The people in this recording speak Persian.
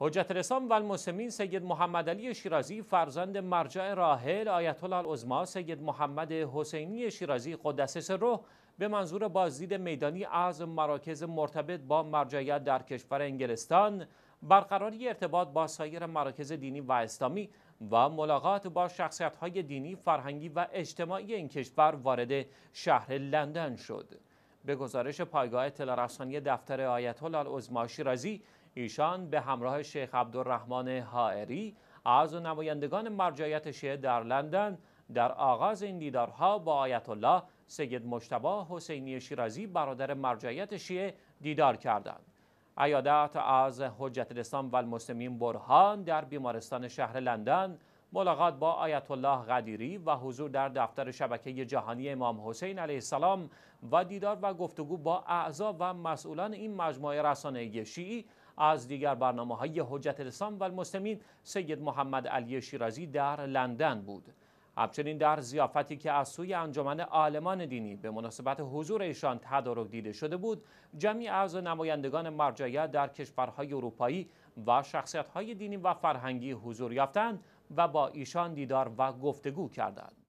حجت الاسلام و المسلمین سید محمد علی شیرازی فرزند مرجع راهل آیت الله سید محمد حسینی شیرازی قدس روح به منظور بازدید میدانی از مراکز مرتبط با مرجعیت در کشور انگلستان برقراری ارتباط با سایر مراکز دینی و اسلامی و ملاقات با شخصیت های دینی، فرهنگی و اجتماعی این کشور وارد شهر لندن شد. به گزارش پایگاه اطلاع دفتر آیت الله شیرازی ایشان به همراه شیخ عبدالرحمن حائری از نمایندگان مرجعیت شیعه در لندن در آغاز این دیدارها با آیت الله سید مشتبا حسینی شیرازی برادر مرجعیت شیعه دیدار کردند. عیادت از حجت الاسلام و المسلمین برهان در بیمارستان شهر لندن ملاقات با آیت الله قدیری و حضور در دفتر شبکه جهانی امام حسین علیه السلام و دیدار و گفتگو با اعضا و مسئولان این مجموعه رسانه شیعی از دیگر برنامه های حجت الاسلام و المسلمین سید محمد علی شیرازی در لندن بود همچنین در زیافتی که از سوی انجمن آلمان دینی به مناسبت حضور ایشان تدارک دیده شده بود جمعی از نمایندگان مرجعیت در کشورهای اروپایی و شخصیتهای دینی و فرهنگی حضور یافتند و با ایشان دیدار و گفتگو کردند